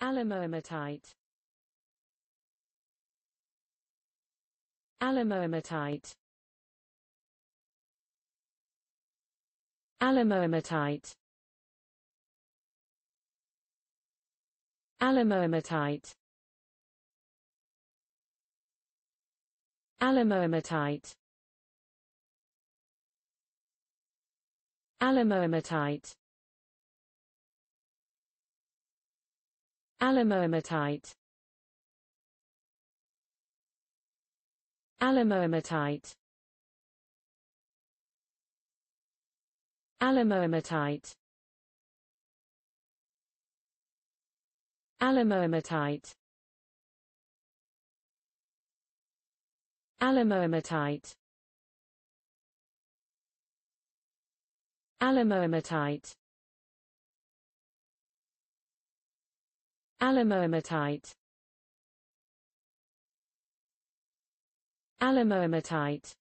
Alamomatite Alamomatite Alamomatite Alamomatite Alamomatite Alamomatite Alamomatite Alamomatite Alamomatite Alamomatite Alamomatite Alamomatite Alamomatite Alamomatite